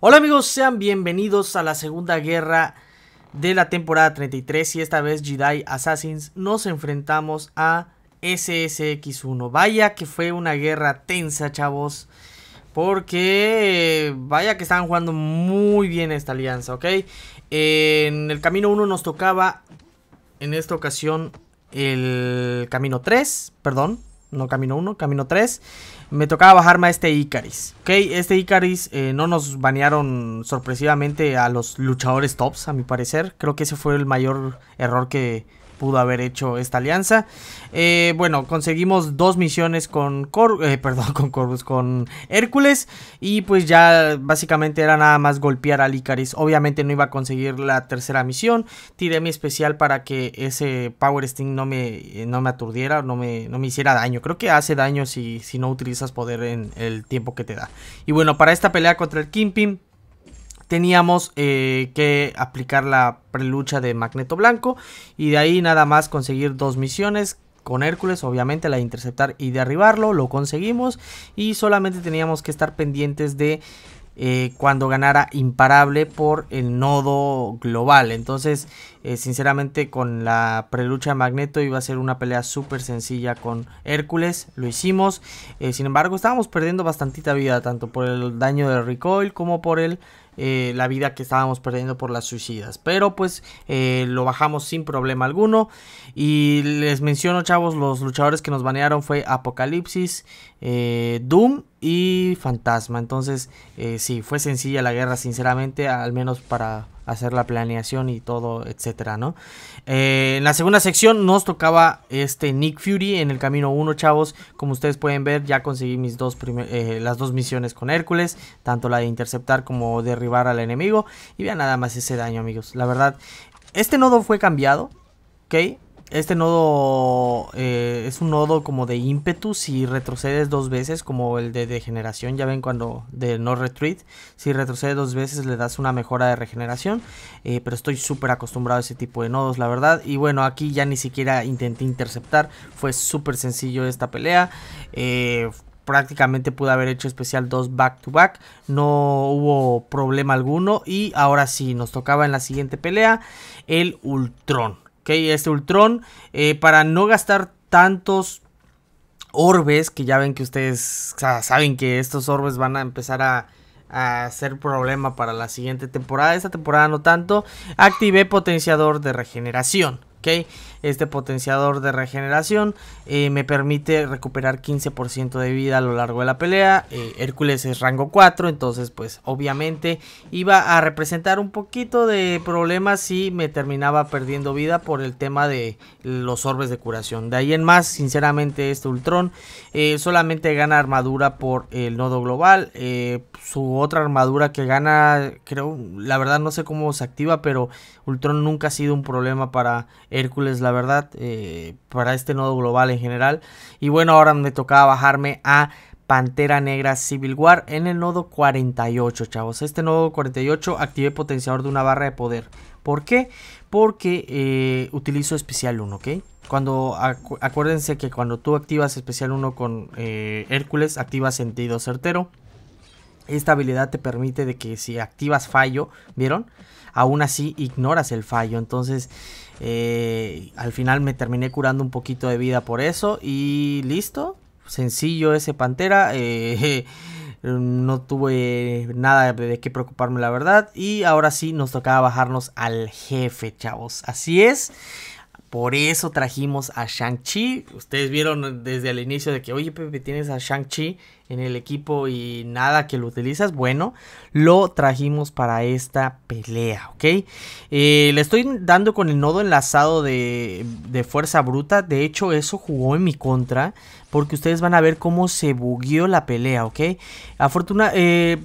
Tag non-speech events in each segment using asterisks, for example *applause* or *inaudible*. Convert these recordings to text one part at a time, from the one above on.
Hola amigos, sean bienvenidos a la segunda guerra de la temporada 33 y esta vez Jedi Assassins nos enfrentamos a SSX1. Vaya que fue una guerra tensa, chavos, porque vaya que estaban jugando muy bien esta alianza, ¿ok? En el camino 1 nos tocaba en esta ocasión el camino 3, perdón, no camino 1, camino 3. Me tocaba bajarme a este Icaris. Ok, este Icaris eh, no nos banearon sorpresivamente a los luchadores tops, a mi parecer. Creo que ese fue el mayor error que, pudo haber hecho esta alianza. Eh, bueno, conseguimos dos misiones con, Cor eh, *laughs* perdón, con Corvus, con Hércules. Y pues ya básicamente era nada más golpear al Icaris. Obviamente no iba a conseguir la tercera misión. Tiré mi especial para que ese Power Sting no me, eh, no me aturdiera, no me, no me hiciera daño. Creo que hace daño si, si no utilizas poder en el tiempo que te da. Y bueno, para esta pelea contra el Kingpin teníamos eh, que aplicar la prelucha de Magneto Blanco y de ahí nada más conseguir dos misiones con Hércules, obviamente, la de interceptar y derribarlo, lo conseguimos y solamente teníamos que estar pendientes de eh, cuando ganara imparable por el nodo global. Entonces, eh, sinceramente, con la prelucha de Magneto iba a ser una pelea súper sencilla con Hércules. Lo hicimos. sin embargo, estábamos perdiendo bastantita vida, tanto por el daño del recoil como por el eh, la vida que estábamos perdiendo por las suicidas. Pero pues eh, lo bajamos sin problema alguno. Y les menciono, chavos, los luchadores que nos banearon fue Apocalipsis, eh, Doom y Fantasma. Entonces, eh, sí, fue sencilla la guerra, sinceramente, al menos para hacer la planeación y todo, etcétera, ¿no? Eh, en la segunda sección nos tocaba este Nick Fury en el camino 1, chavos. Como ustedes pueden ver, ya conseguí mis dos eh, las dos misiones con Hércules, tanto la de interceptar como derribar al enemigo. Y vean nada más ese daño, amigos. La verdad, este nodo fue cambiado, ¿ok? Este nodo es un nodo como de ímpetu si retrocedes dos veces, como el de degeneración, ya ven cuando de no retreat, si retrocedes dos veces le das una mejora de regeneración, eh, pero estoy súper acostumbrado a ese tipo de nodos, la verdad, y bueno, aquí ya ni siquiera intenté interceptar, fue súper sencillo esta pelea, eh, prácticamente pude haber hecho especial dos back to back, no hubo problema alguno y ahora sí, nos tocaba en la siguiente pelea el Ultron. ¿ok? Este Ultron, eh, para no gastar tantos orbes, que ya ven que ustedes saben que estos orbes van a empezar a, a ser problema para la siguiente temporada. Esta temporada no tanto. Activé potenciador de regeneración. ¿ok? Este potenciador de regeneración eh, me permite recuperar 15% de vida a lo largo de la pelea. Eh, Hércules es rango 4, entonces pues obviamente iba a representar un poquito de problemas si me terminaba perdiendo vida por el tema de los orbes de curación. De ahí en más, sinceramente este Ultron eh, solamente gana armadura por el nodo global. su otra armadura que gana, creo, la verdad no sé cómo se activa, pero Ultron nunca ha sido un problema para Hércules, la verdad, eh, para este nodo global en general. Y bueno, ahora me tocaba bajarme a Pantera Negra Civil War en el nodo 48, chavos. Este nodo 48 activé potenciador de una barra de poder. ¿Por qué? Porque eh, utilizo especial 1, ¿ok? Cuando, acuérdense que cuando tú activas especial 1 con eh, Hércules, activas sentido certero. Esta habilidad te permite de que si activas fallo, ¿vieron? Aún así ignoras el fallo. Entonces eh, al final me terminé curando un poquito de vida por eso y listo. Sencillo ese Pantera. *laughs* Eh, no tuve nada de qué preocuparme la verdad. Y ahora sí nos tocaba bajarnos al jefe, chavos. Así es. Por eso trajimos a Shang-Chi. Ustedes vieron desde el inicio de que, oye, Pepe, tienes a Shang-Chi en el equipo y nada que lo utilizas. Bueno, lo trajimos para esta pelea, ¿ok? Eh, le estoy dando con el nodo enlazado de, Fuerza Bruta. De hecho, eso jugó en mi contra. Porque ustedes van a ver cómo se bugueó la pelea, ¿ok? Afortunadamente. Eh,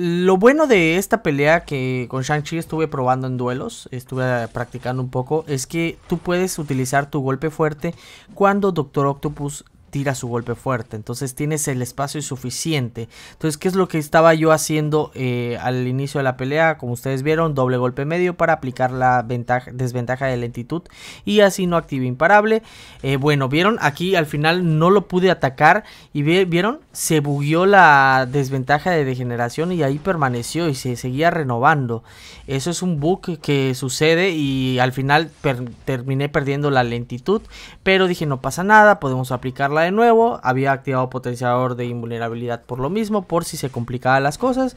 lo bueno de esta pelea que con Shang-Chi estuve probando en duelos, estuve practicando un poco, es que tú puedes utilizar tu golpe fuerte cuando Doctor Octopus tira su golpe fuerte. Entonces tienes el espacio suficiente. Entonces, ¿qué es lo que estaba yo haciendo eh, al inicio de la pelea? Como ustedes vieron, doble golpe medio para aplicar la desventaja de lentitud. Y así no active imparable. Eh, bueno, vieron, aquí al final no lo pude atacar. Y vieron, se bugueó la desventaja de degeneración y ahí permaneció y se seguía renovando. Eso es un bug que sucede y al final terminé perdiendo la lentitud. Pero dije, no pasa nada, podemos aplicarla de nuevo. Había activado potenciador de invulnerabilidad por lo mismo, por si se complicaban las cosas.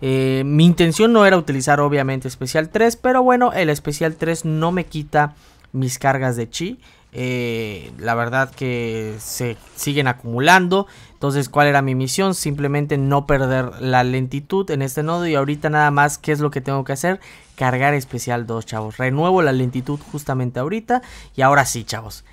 Eh, mi intención no era utilizar obviamente especial 3, pero bueno, el especial 3 no me quita mis cargas de chi. Eh, la verdad que se siguen acumulando. Entonces, ¿cuál era mi misión? Simplemente no perder la lentitud en este nodo. Y ahorita nada más, ¿qué es lo que tengo que hacer? Cargar especial 2, chavos. Renuevo la lentitud justamente ahorita. Y ahora sí, chavos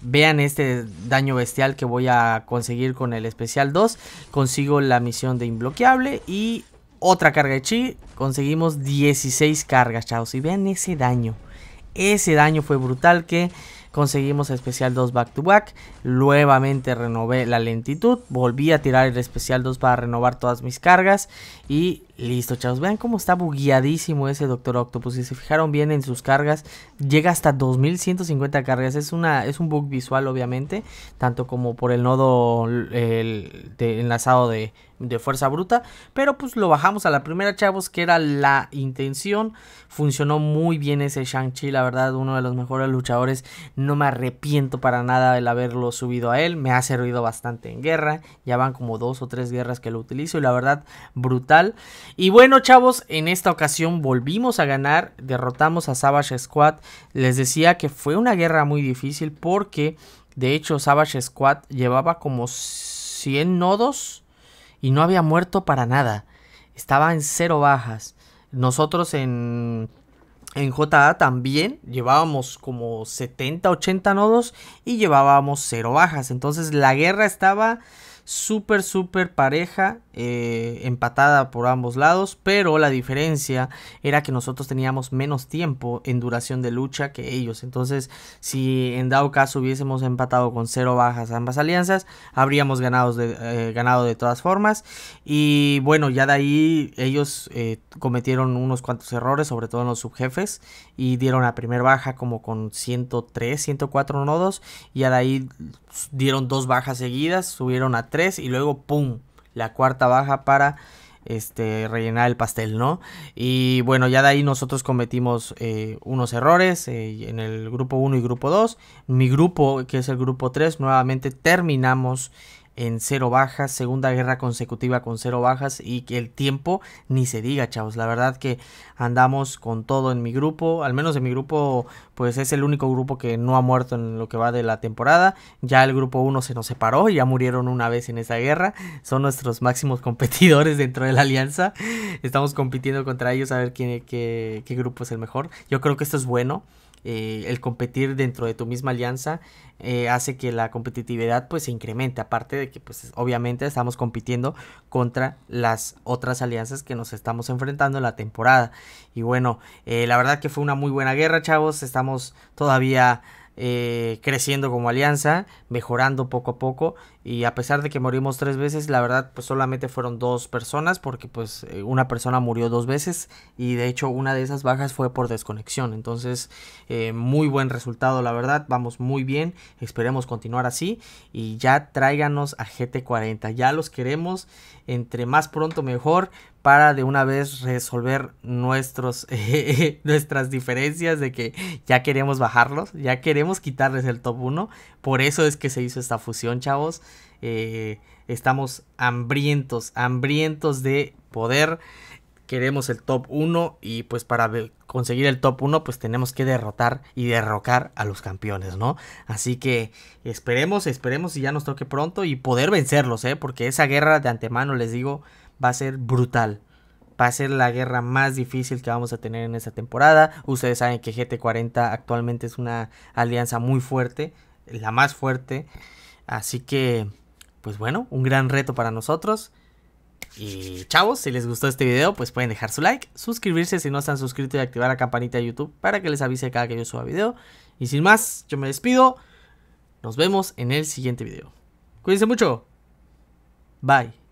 vean este daño bestial que voy a conseguir con el especial 2. Consigo la misión de imbloqueable y otra carga de chi. Conseguimos 16 cargas, chavos. Y vean ese daño. Ese daño fue brutal que conseguimos especial 2 back to back. Nuevamente renové la lentitud. Volví a tirar el especial 2 para renovar todas mis cargas. Y listo, chavos. Vean cómo está bugueadísimo ese Doctor Octopus. Si se fijaron bien en sus cargas, llega hasta 2150 cargas. Es, una, es un bug visual, obviamente. Tanto como por el nodo el, enlazado de, de fuerza bruta. Pero pues lo bajamos a la primera, chavos, que era la intención. Funcionó muy bien ese Shang-Chi, la verdad, uno de los mejores luchadores. No me arrepiento para nada del haberlo subido a él. Me ha servido bastante en guerra. Ya van como dos o tres guerras que lo utilizo. Y la verdad, brutal y bueno, chavos, en esta ocasión volvimos a ganar, derrotamos a Savage Squad. Les decía que fue una guerra muy difícil porque, de hecho, Savage Squad llevaba como 100 nodos y no había muerto para nada. Estaba en cero bajas. Nosotros en en JA también llevábamos como 70, 80 nodos y llevábamos cero bajas. Entonces la guerra estaba súper, súper pareja, eh, empatada por ambos lados, pero la diferencia era que nosotros teníamos menos tiempo en duración de lucha que ellos. Entonces, si en dado caso hubiésemos empatado con cero bajas ambas alianzas, habríamos ganado de, eh, ganado de todas formas. Y bueno, ya de ahí ellos eh, cometieron unos cuantos errores, sobre todo en los subjefes, y dieron la primera baja como con 103, 104 nodos, y ya de ahí pues, dieron dos bajas seguidas, subieron a y luego ¡pum! La cuarta baja para este, rellenar el pastel, ¿no? Y bueno, ya de ahí nosotros cometimos eh, unos errores eh, en el grupo 1 y grupo 2. Mi grupo, que es el grupo 3, nuevamente terminamos en cero bajas, segunda guerra consecutiva con cero bajas y que el tiempo ni se diga, chavos. La verdad que andamos con todo en mi grupo, al menos en mi grupo, pues es el único grupo que no ha muerto en lo que va de la temporada. Ya el grupo 1 se nos separó, ya murieron una vez en esa guerra. Son nuestros máximos *laughs* competidores dentro de la alianza. Estamos compitiendo contra ellos a ver quién, qué, qué grupo es el mejor. Yo creo que esto es bueno. Eh, el competir dentro de tu misma alianza eh, hace que la competitividad pues se incremente, aparte de que pues obviamente estamos compitiendo contra las otras alianzas que nos estamos enfrentando en la temporada. Y bueno, eh, la verdad que fue una muy buena guerra, chavos, estamos todavía... creciendo como alianza, mejorando poco a poco y a pesar de que morimos tres veces, la verdad pues solamente fueron dos personas porque pues eh, una persona murió dos veces y de hecho una de esas bajas fue por desconexión. Entonces eh, muy buen resultado la verdad, vamos muy bien, esperemos continuar así y ya tráiganos a GT40, ya los queremos, entre más pronto mejor para de una vez resolver nuestros, *laughs* nuestras diferencias de que ya queremos bajarlos, ya queremos quitarles el top 1, por eso es que se hizo esta fusión chavos. Eh, estamos hambrientos, hambrientos de poder. Queremos el top 1 y pues para conseguir el top 1 pues tenemos que derrotar y derrocar a los campeones, ¿no? Así que esperemos, esperemos y ya nos toque pronto y poder vencerlos, ¿eh? Porque esa guerra de antemano, les digo, va a ser brutal. Va a ser la guerra más difícil que vamos a tener en esta temporada. Ustedes saben que GT40 actualmente es una alianza muy fuerte, la más fuerte. Así que, pues bueno, un gran reto para nosotros. Y chavos, si les gustó este video, pues pueden dejar su like, suscribirse si no están suscritos y activar la campanita de YouTube para que les avise cada que yo suba video. Y sin más, yo me despido. Nos vemos en el siguiente video. Cuídense mucho. Bye.